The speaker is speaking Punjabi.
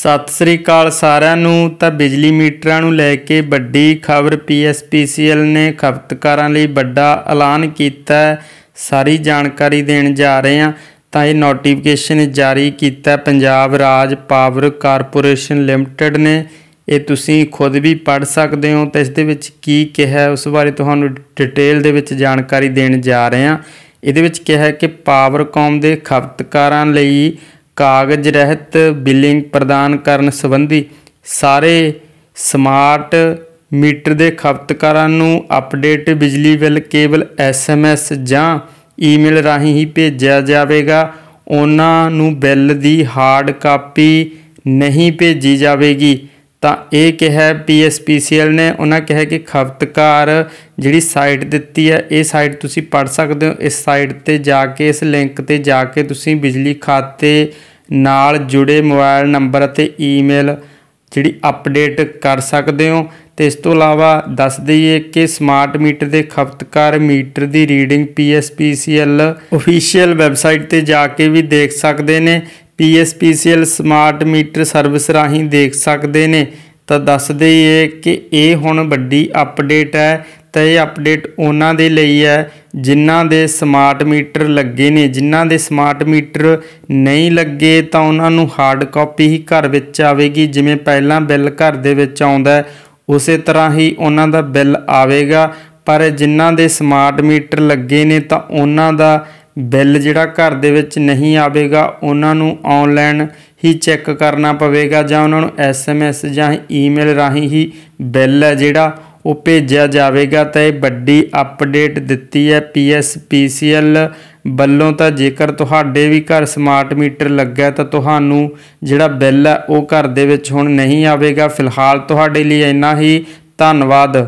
ਸਤਿ ਸ੍ਰੀ ਅਕਾਲ ਸਾਰਿਆਂ ਨੂੰ ਤਾਂ ਬਿਜਲੀ ਮੀਟਰਾਂ ਨੂੰ ਲੈ ਕੇ ਵੱਡੀ ਖਬਰ ਪੀਐਸਪੀਸੀਐਲ ਨੇ ਖਪਤਕਾਰਾਂ ਲਈ ਵੱਡਾ ਐਲਾਨ ਕੀਤਾ ਹੈ ਸਾਰੀ ਜਾਣਕਾਰੀ ਦੇਣ ਜਾ ਰਹੇ ਹਾਂ ਤਾਂ ਇਹ ਨੋਟੀਫਿਕੇਸ਼ਨ ਜਾਰੀ ਕੀਤਾ ਪੰਜਾਬ ਰਾਜ ਪਾਵਰ ਕਾਰਪੋਰੇਸ਼ਨ ਲਿਮਟਿਡ ਨੇ ਇਹ ਤੁਸੀਂ ਖੁਦ ਵੀ ਪੜ੍ਹ ਸਕਦੇ ਹੋ ਤੇ ਇਸ ਦੇ ਵਿੱਚ ਕੀ ਕਿਹਾ ਉਸ ਬਾਰੇ ਤੁਹਾਨੂੰ ਡਿਟੇਲ ਦੇ ਵਿੱਚ ਜਾਣਕਾਰੀ ਦੇਣ ਜਾ ਰਹੇ ਹਾਂ ਇਹਦੇ ਵਿੱਚ ਕਿਹਾ ਹੈ ਕਿ ਪਾਵਰਕਾਮ ਦੇ ਖਪਤਕਾਰਾਂ ਲਈ ਕਾਗਜ਼ ਰਹਿਤ ਬਿਲਿੰਗ ਪ੍ਰਦਾਨ ਕਰਨ ਸੰਬੰਧੀ ਸਾਰੇ ਸਮਾਰਟ ਮੀਟਰ ਦੇ ਖਪਤਕਾਰਾਂ ਨੂੰ ਅਪਡੇਟ ਬਿਜਲੀ ਬਿੱਲ ਕੇਵਲ ਐਸਐਮਐਸ ਜਾਂ ਈਮੇਲ ਰਾਹੀਂ ਹੀ ਭੇਜਿਆ ਜਾਵੇਗਾ ਉਹਨਾਂ ਨੂੰ ਬਿੱਲ ਦੀ ਹਾਰਡ ਕਾਪੀ ਨਹੀਂ ਭੇਜੀ ਜਾਵੇਗੀ ਤਾਂ ਇਹ ਕਿਹਾ ਪੀਐਸਪੀਸੀਐਲ ਨੇ ਉਹਨਾਂ ਕਿਹਾ ਕਿ ਖਪਤਕਾਰ ਜਿਹੜੀ ਸਾਈਟ ਦਿੱਤੀ ਹੈ ਇਹ ਸਾਈਟ ਤੁਸੀਂ ਪੜ ਸਕਦੇ ਹੋ ਇਸ ਸਾਈਟ ਤੇ ਜਾ ਕੇ ਇਸ ਲਿੰਕ ਤੇ ਜਾ ਕੇ ਤੁਸੀਂ ਬਿਜਲੀ ਖਾਤੇ ਨਾਲ ਜੁੜੇ ਮੋਬਾਈਲ ਨੰਬਰ ਅਤੇ ਈਮੇਲ ਜਿਹੜੀ ਅਪਡੇਟ ਕਰ ਸਕਦੇ ਹੋ ਤੇ ਇਸ ਤੋਂ ਇਲਾਵਾ ਦੱਸ ਦਈਏ ਕਿ ਸਮਾਰਟ ਮੀਟਰ ਦੇ ਖਪਤਕਾਰ ਮੀਟਰ ਦੀ ਰੀਡਿੰਗ ਪੀਐਸਪੀਸੀਐਲ ਅਫੀਸ਼ੀਅਲ ਵੈਬਸਾਈਟ ਤੇ ਜਾ ਕੇ ਵੀ ਦੇਖ ਸਕਦੇ ਨੇ ਪੀਐਸਪੀਸੀਐਲ ਸਮਾਰਟ ਮੀਟਰ ਸਰਵਿਸ ਰਾਹੀਂ ਦੇਖ ਸਕਦੇ ਨੇ ਤਾਂ ਦੱਸਦੇ ਦਈਏ ਕਿ ਇਹ ਹੁਣ ਵੱਡੀ ਅਪਡੇਟ ਹੈ ਤਾਂ ਇਹ ਅਪਡੇਟ ਉਹਨਾਂ ਦੇ ਲਈ ਹੈ ਜਿਨ੍ਹਾਂ ਦੇ ਸਮਾਰਟ ਮੀਟਰ ਲੱਗੇ ਨੇ ਜਿਨ੍ਹਾਂ ਦੇ ਸਮਾਰਟ ਮੀਟਰ ਨਹੀਂ ਲੱਗੇ ਤਾਂ ਉਹਨਾਂ ਨੂੰ ਹਾਰਡ ਕਾਪੀ ਹੀ ਘਰ ਵਿੱਚ ਆਵੇਗੀ ਜਿਵੇਂ ਪਹਿਲਾਂ ਬਿੱਲ ਘਰ ਦੇ ਵਿੱਚ ਆਉਂਦਾ ਉਸੇ ਤਰ੍ਹਾਂ ਹੀ ਉਹਨਾਂ ਦਾ ਬਿੱਲ ਆਵੇਗਾ ਪਰ ਜਿਨ੍ਹਾਂ ਦੇ ਸਮਾਰਟ ਮੀਟਰ ਲੱਗੇ ਨੇ ਤਾਂ ਉਹਨਾਂ ਦਾ ਬਿੱਲ ਜਿਹੜਾ ਘਰ ਦੇ ਵਿੱਚ ਨਹੀਂ ਆਵੇਗਾ ਉਹਨਾਂ ਨੂੰ ਆਨਲਾਈਨ ਹੀ ਚੈੱਕ ਕਰਨਾ ਪਵੇਗਾ ਜਾਂ ਉਹਨਾਂ ਨੂੰ ਐਸਐਮਐਸ ਜਾਂ ਈਮੇਲ ਰਾਹੀਂ ਹੀ ਬਿੱਲ ਹੈ ਜਿਹੜਾ ਉਹ ਭੇਜਿਆ ਜਾਵੇਗਾ ਤਾਂ ਇਹ ਵੱਡੀ ਅਪਡੇਟ ਦਿੱਤੀ ਹੈ ਪੀਐਸਪੀਸੀਐਲ ਵੱਲੋਂ ਤਾਂ ਜੇਕਰ ਤੁਹਾਡੇ ਵੀ ਘਰ ਸਮਾਰਟ ਮੀਟਰ ਲੱਗਾ ਤਾਂ ਤੁਹਾਨੂੰ ਜਿਹੜਾ ਬਿੱਲ ਹੈ ਉਹ ਘਰ ਦੇ ਵਿੱਚ ਹੁਣ ਨਹੀਂ ਆਵੇਗਾ ਫਿਲਹਾਲ ਤੁਹਾਡੇ ਲਈ ਇੰਨਾ ਹੀ ਧੰਨਵਾਦ